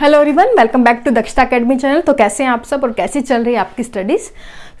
hello everyone welcome back to Dakshata academy channel तो कैसे हैं आप सब और कैसे चल रही है आपकी स्टडीज़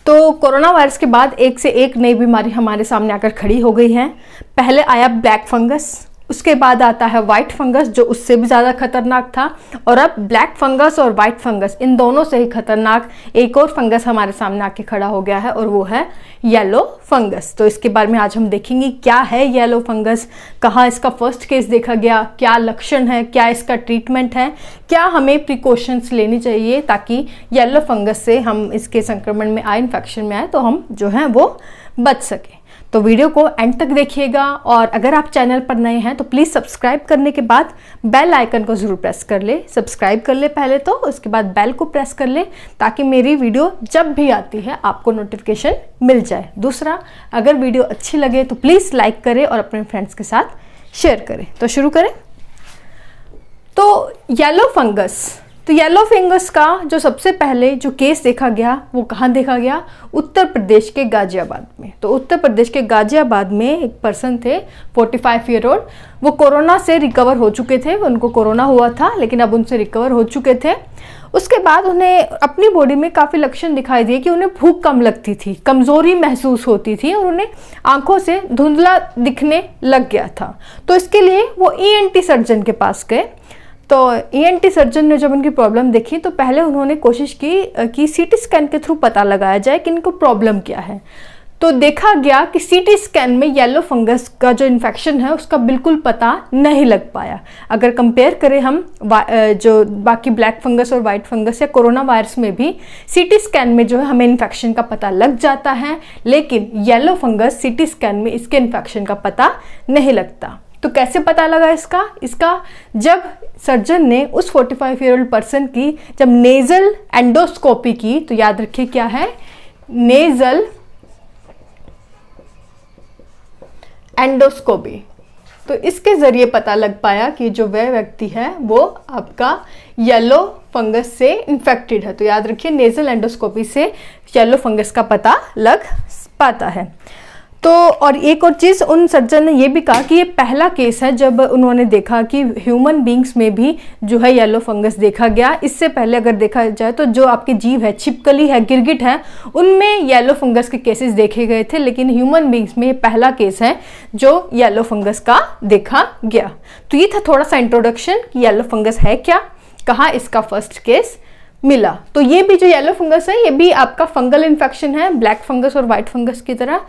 तो कोरोना वायरस के बाद एक से एक नई बीमारी हमारे सामने आकर खड़ी हो गई है पहले आया ब्लैक फंगस उसके बाद आता है वाइट फंगस जो उससे भी ज़्यादा खतरनाक था और अब ब्लैक फंगस और वाइट फंगस इन दोनों से ही खतरनाक एक और फंगस हमारे सामने आके खड़ा हो गया है और वो है येलो फंगस तो इसके बारे में आज हम देखेंगे क्या है येलो फंगस कहाँ इसका फर्स्ट केस देखा गया क्या लक्षण है क्या इसका ट्रीटमेंट है क्या हमें प्रिकॉशंस लेनी चाहिए ताकि येलो फंगस से हम इसके संक्रमण में आए इन्फेक्शन में आए तो हम जो हैं वो बच सकें तो वीडियो को एंड तक देखिएगा और अगर आप चैनल पर नए हैं तो प्लीज़ सब्सक्राइब करने के बाद बेल आइकन को ज़रूर प्रेस कर ले सब्सक्राइब कर ले पहले तो उसके बाद बेल को प्रेस कर ले ताकि मेरी वीडियो जब भी आती है आपको नोटिफिकेशन मिल जाए दूसरा अगर वीडियो अच्छी लगे तो प्लीज़ लाइक करें और अपने फ्रेंड्स के साथ शेयर करें तो शुरू करें तो येलो फंगस तो येलो फिंगर्स का जो सबसे पहले जो केस देखा गया वो कहाँ देखा गया उत्तर प्रदेश के गाजियाबाद में तो उत्तर प्रदेश के गाजियाबाद में एक पर्सन थे 45 फाइव ईयर ओल्ड वो कोरोना से रिकवर हो चुके थे उनको कोरोना हुआ था लेकिन अब उनसे रिकवर हो चुके थे उसके बाद उन्हें अपनी बॉडी में काफ़ी लक्षण दिखाई दिए कि उन्हें भूख कम लगती थी कमज़ोरी महसूस होती थी और उन्हें आंखों से धुंधला दिखने लग गया था तो इसके लिए वो ई e सर्जन के पास गए तो ईएनटी सर्जन ने जब उनकी प्रॉब्लम देखी तो पहले उन्होंने कोशिश की कि सीटी स्कैन के थ्रू पता लगाया जाए कि इनको प्रॉब्लम क्या है तो देखा गया कि सीटी स्कैन में येलो फंगस का जो इन्फेक्शन है उसका बिल्कुल पता नहीं लग पाया अगर कंपेयर करें हम जो बाकी ब्लैक फंगस और वाइट फंगस या कोरोना वायरस में भी सीटी स्कैन में जो है हमें इन्फेक्शन का पता लग जाता है लेकिन येलो फंगस सीटी स्कैन में इसके इन्फेक्शन का पता नहीं लगता तो कैसे पता लगा इसका इसका जब सर्जन ने उस 45 ईयर ओल्ड पर्सन की जब नेजल एंडोस्कोपी की तो याद रखिए क्या है नेजल एंडोस्कोपी तो इसके ज़रिए पता लग पाया कि जो वह व्यक्ति है वो आपका येलो फंगस से इन्फेक्टेड है तो याद रखिए नेजल एंडोस्कोपी से येलो फंगस का पता लग पाता है तो और एक और चीज़ उन सर्जन ने यह भी कहा कि ये पहला केस है जब उन्होंने देखा कि ह्यूमन बींग्स में भी जो है येलो फंगस देखा गया इससे पहले अगर देखा जाए तो जो आपके जीव है छिपकली है गिरगिट है उनमें येलो फंगस के केसेस देखे गए थे लेकिन ह्यूमन बींग्स में ये पहला केस है जो येलो फंगस का देखा गया तो ये था थोड़ा सा इंट्रोडक्शन कि येलो फंगस है क्या कहाँ इसका फर्स्ट केस मिला तो ये भी जो येलो फंगस है ये भी आपका फंगल इन्फेक्शन है ब्लैक फंगस और वाइट फंगस की तरह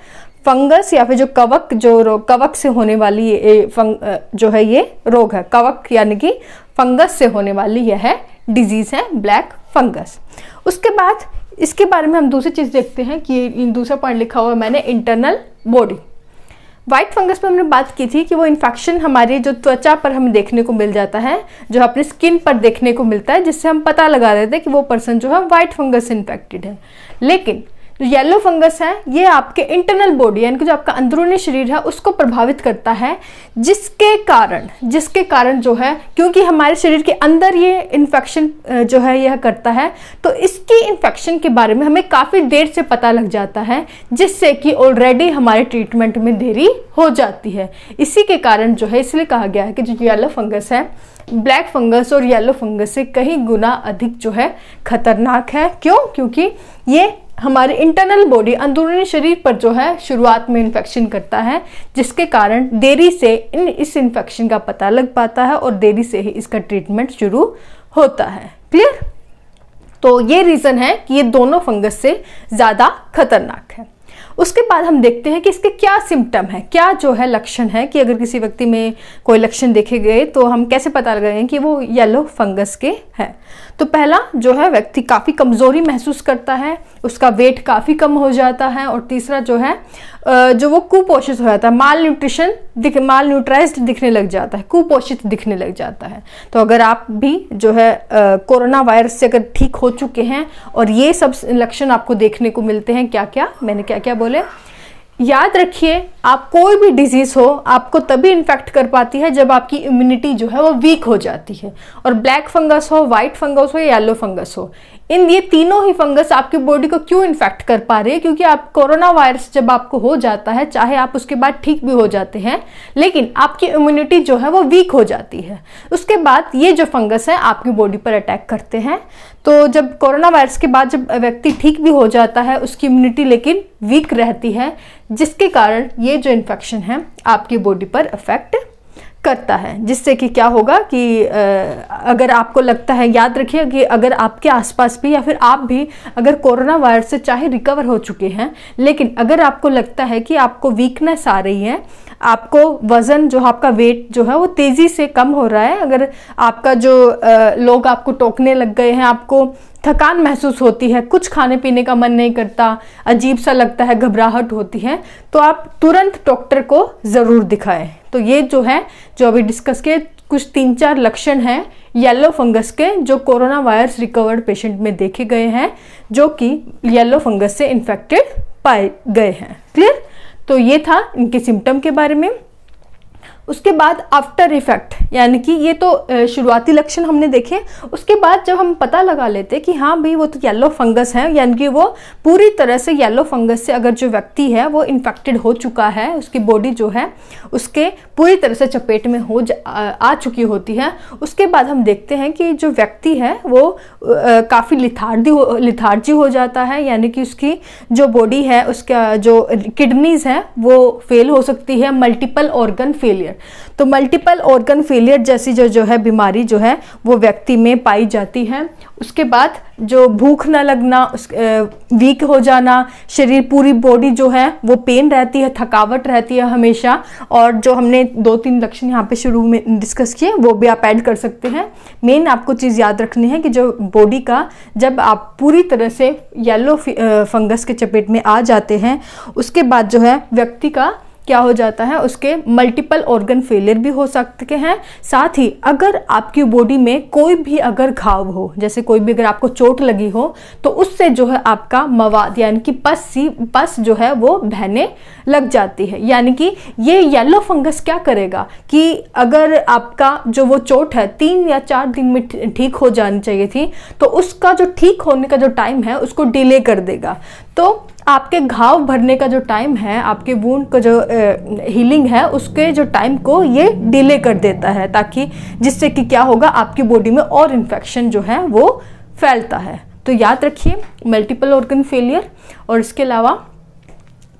फंगस या फिर जो कवक जो रोग कवक से होने वाली ये फंग जो है ये रोग है कवक यानी कि फंगस से होने वाली यह है डिजीज़ है ब्लैक फंगस उसके बाद इसके बारे में हम दूसरी चीज़ देखते हैं कि दूसरा पॉइंट लिखा हुआ है मैंने इंटरनल बॉडी व्हाइट फंगस पर हमने बात की थी कि वो इन्फेक्शन हमारी जो त्वचा पर हमें देखने को मिल जाता है जो अपने स्किन पर देखने को मिलता है जिससे हम पता लगा देते हैं कि वो पर्सन जो है व्हाइट फंगस से इन्फेक्टेड है लेकिन येलो फंगस है ये आपके इंटरनल बॉडी यानी कि जो आपका अंदरूनी शरीर है उसको प्रभावित करता है जिसके कारण जिसके कारण जो है क्योंकि हमारे शरीर के अंदर ये इन्फेक्शन जो है यह करता है तो इसकी इन्फेक्शन के बारे में हमें काफ़ी देर से पता लग जाता है जिससे कि ऑलरेडी हमारे ट्रीटमेंट में देरी हो जाती है इसी के कारण जो है इसलिए कहा गया है कि जो येलो फंगस है ब्लैक फंगस और येलो फंगस से कहीं गुना अधिक जो है खतरनाक है क्यों क्योंकि ये हमारे इंटरनल बॉडी अंदरूनी शरीर पर जो है शुरुआत में इन्फेक्शन करता है जिसके कारण देरी से इन इस इन्फेक्शन का पता लग पाता है और देरी से ही इसका ट्रीटमेंट शुरू होता है क्लियर तो ये रीज़न है कि ये दोनों फंगस से ज़्यादा खतरनाक है उसके बाद हम देखते हैं कि इसके क्या सिम्टम है क्या जो है लक्षण है कि अगर किसी व्यक्ति में कोई लक्षण देखे गए तो हम कैसे पता लगाएंगे कि वो येलो फंगस के हैं तो पहला जो है व्यक्ति काफ़ी कमज़ोरी महसूस करता है उसका वेट काफ़ी कम हो जाता है और तीसरा जो है जो वो कुपोषित हो जाता है माल न्यूट्रिशन दिख माल न्यूट्राइज दिखने लग जाता है कुपोषित दिखने लग जाता है तो अगर आप भी जो है कोरोना वायरस से अगर ठीक हो चुके हैं और ये सब लक्षण आपको देखने को मिलते हैं क्या क्या मैंने क्या क्या बोले याद रखिए आप कोई भी डिजीज हो आपको तभी इन्फेक्ट कर पाती है जब आपकी इम्यूनिटी जो है वो वीक हो जाती है और ब्लैक फंगस हो वाइट फंगस हो या येलो फंगस हो इन ये तीनों ही फंगस आपकी बॉडी को क्यों इन्फेक्ट कर पा रही है क्योंकि आप कोरोना वायरस जब आपको हो जाता है चाहे आप उसके बाद ठीक भी हो जाते हैं लेकिन आपकी इम्यूनिटी जो है वो वीक हो जाती है उसके बाद ये जो फंगस है आपकी बॉडी पर अटैक करते हैं तो जब कोरोना वायरस के बाद जब व्यक्ति ठीक भी हो जाता है उसकी इम्यूनिटी लेकिन वीक रहती है जिसके कारण ये जो इन्फेक्शन है आपकी बॉडी पर इफेक्ट करता है जिससे कि क्या होगा कि अगर आपको लगता है याद रखिए कि अगर आपके आसपास भी या फिर आप भी अगर कोरोना वायरस से चाहे रिकवर हो चुके हैं लेकिन अगर आपको लगता है कि आपको वीकनेस आ रही है आपको वज़न जो आपका वेट जो है वो तेज़ी से कम हो रहा है अगर आपका जो लोग आपको टोकने लग गए हैं आपको थकान महसूस होती है कुछ खाने पीने का मन नहीं करता अजीब सा लगता है घबराहट होती है तो आप तुरंत डॉक्टर को ज़रूर दिखाएं तो ये जो है जो अभी डिस्कस किए कुछ तीन चार लक्षण हैं येलो फंगस के जो कोरोना वायरस रिकवर्ड पेशेंट में देखे गए हैं जो कि येलो फंगस से इन्फेक्टेड पाए गए हैं क्लियर तो ये था इनके सिम्टम के बारे में उसके बाद आफ्टर इफेक्ट यानी कि ये तो शुरुआती लक्षण हमने देखे उसके बाद जब हम पता लगा लेते कि हाँ भाई वो तो येलो फंगस है यानी कि वो पूरी तरह से येलो फंगस से अगर जो व्यक्ति है वो इन्फेक्टेड हो चुका है उसकी बॉडी जो है उसके पूरी तरह से चपेट में हो आ चुकी होती है उसके बाद हम देखते हैं कि जो व्यक्ति है वो काफ़ी लिथार्दी हो लिथार्जी हो जाता है यानी कि उसकी जो बॉडी है उसका जो किडनीज़ है वो फेल हो सकती है मल्टीपल ऑर्गन फेलियर तो मल्टीपल ऑर्गन फेलियर जैसी जो जो है बीमारी जो है वो व्यक्ति में पाई जाती है उसके बाद जो भूख ना लगना उस वीक हो जाना शरीर पूरी बॉडी जो है वो पेन रहती है थकावट रहती है हमेशा और जो हमने दो तीन लक्षण यहाँ पे शुरू में डिस्कस किए वो भी आप ऐड कर सकते हैं मेन आपको चीज़ याद रखनी है कि जो बॉडी का जब आप पूरी तरह से येलो फंगस के चपेट में आ जाते हैं उसके बाद जो है व्यक्ति का क्या हो जाता है उसके मल्टीपल ऑर्गन फेलियर भी हो सकते हैं साथ ही अगर आपकी बॉडी में कोई भी अगर घाव हो जैसे कोई भी अगर आपको चोट लगी हो तो उससे जो है आपका मवाद यानी कि पस सी पस जो है वो बहने लग जाती है यानी कि ये येलो फंगस क्या करेगा कि अगर आपका जो वो चोट है तीन या चार दिन में ठीक हो जानी चाहिए थी तो उसका जो ठीक होने का जो टाइम है उसको डिले कर देगा तो आपके घाव भरने का जो टाइम है आपके वूंड का जो हीलिंग है उसके जो टाइम को ये डिले कर देता है ताकि जिससे कि क्या होगा आपकी बॉडी में और इन्फेक्शन जो है वो फैलता है तो याद रखिए मल्टीपल ऑर्गन फेलियर और इसके अलावा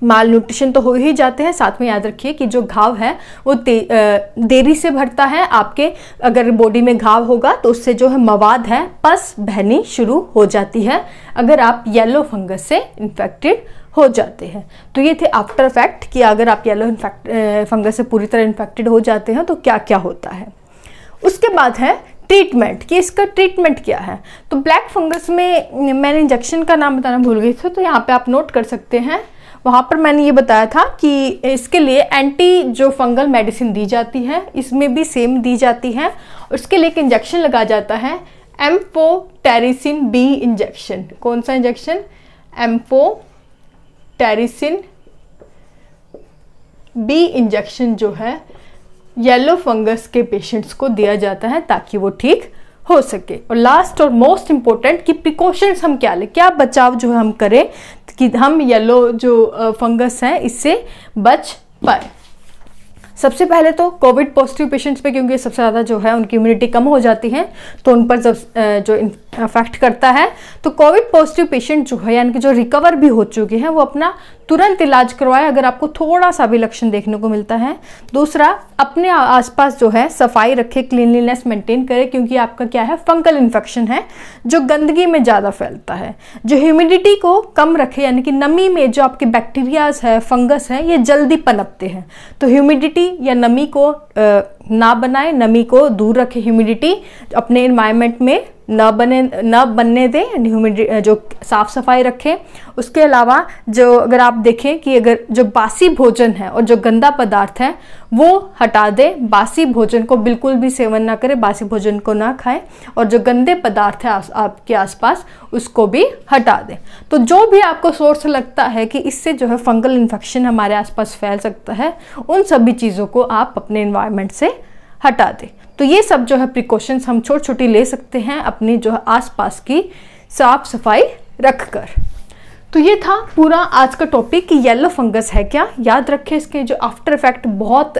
माल न्यूट्रिशन तो हो ही जाते हैं साथ में याद रखिए कि जो घाव है वो देरी से भरता है आपके अगर बॉडी में घाव होगा तो उससे जो है मवाद है पस बहनी शुरू हो जाती है अगर आप येलो फंगस से इन्फेक्टेड हो जाते हैं तो ये थे आफ्टर इफेक्ट कि अगर आप येलो फंगस से पूरी तरह इन्फेक्टेड हो जाते हैं तो क्या क्या होता है उसके बाद है ट्रीटमेंट कि इसका ट्रीटमेंट क्या है तो ब्लैक फंगस में मैंने इंजेक्शन का नाम बताना भूल गई थी तो यहाँ पे आप नोट कर सकते हैं वहाँ पर मैंने ये बताया था कि इसके लिए एंटी जो फंगल मेडिसिन दी जाती है इसमें भी सेम दी जाती है उसके लिए एक इंजेक्शन लगा जाता है एम्फो टेरिसिन बी इंजेक्शन कौन सा injection amphotericin B injection जो है येलो फंगस के पेशेंट्स को दिया जाता है ताकि वो ठीक हो सके और लास्ट और मोस्ट इम्पोर्टेंट कि प्रिकॉशंस हम क्या लें क्या बचाव जो हम करें कि हम येलो जो फंगस हैं इससे बच पाए सबसे पहले तो कोविड पॉजिटिव पेशेंट्स पे क्योंकि सबसे ज़्यादा जो है उनकी इम्यूनिटी कम हो जाती है तो उन पर जब जो अफेक्ट करता है तो कोविड पॉजिटिव पेशेंट जो है यानी कि जो रिकवर भी हो चुके हैं वो अपना तुरंत इलाज करवाए अगर आपको थोड़ा सा भी लक्षण देखने को मिलता है दूसरा अपने आसपास जो है सफाई रखे क्लीनलीनेस मेंटेन करें क्योंकि आपका क्या है फंगल इन्फेक्शन है जो गंदगी में ज़्यादा फैलता है जो ह्यूमिडिटी को कम रखे यानी कि नमी में जो आपके बैक्टीरियाज है फंगस है ये जल्दी पनपते हैं तो ह्यूमिडिटी या नमी को ना बनाए नमी को दूर रखें ह्यूमिडिटी अपने इन्वायरमेंट में न बने न बनने दें ह्यूमिडी जो साफ़ सफाई रखें उसके अलावा जो अगर आप देखें कि अगर जो बासी भोजन है और जो गंदा पदार्थ है वो हटा दें बासी भोजन को बिल्कुल भी सेवन ना करें बासी भोजन को ना खाएं और जो गंदे पदार्थ है आप, आपके आसपास उसको भी हटा दें तो जो भी आपको सोर्स लगता है कि इससे जो है फंगल इन्फेक्शन हमारे आसपास फैल सकता है उन सभी चीज़ों को आप अपने इन्वायरमेंट से हटा दें तो ये सब जो है प्रिकॉशंस हम छोटी छोटी ले सकते हैं अपनी जो है आसपास की साफ सफाई रख कर तो ये था पूरा आज का टॉपिक कि येलो फंगस है क्या याद रखे इसके जो आफ्टर इफेक्ट बहुत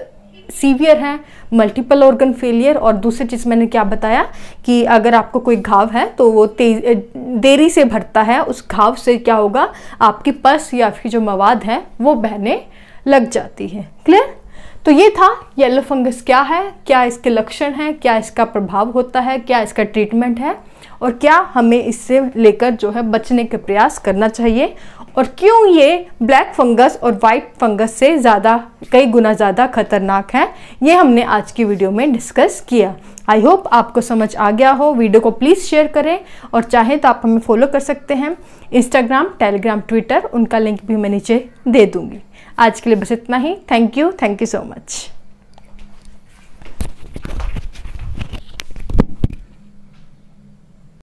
सीवियर हैं मल्टीपल ऑर्गन फेलियर और दूसरी चीज़ मैंने क्या बताया कि अगर आपको कोई घाव है तो वो तेज देरी से भरता है उस घाव से क्या होगा आपकी पस या आपकी जो मवाद है वो बहने लग जाती है क्लियर तो ये था येलो फंगस क्या है क्या इसके लक्षण हैं क्या इसका प्रभाव होता है क्या इसका ट्रीटमेंट है और क्या हमें इससे लेकर जो है बचने के प्रयास करना चाहिए और क्यों ये ब्लैक फंगस और वाइट फंगस से ज़्यादा कई गुना ज़्यादा खतरनाक है ये हमने आज की वीडियो में डिस्कस किया आई होप आपको समझ आ गया हो वीडियो को प्लीज़ शेयर करें और चाहें तो आप हमें फॉलो कर सकते हैं इंस्टाग्राम टेलीग्राम ट्विटर उनका लिंक भी मैं नीचे दे दूँगी आज के लिए बस इतना ही thank you thank you so much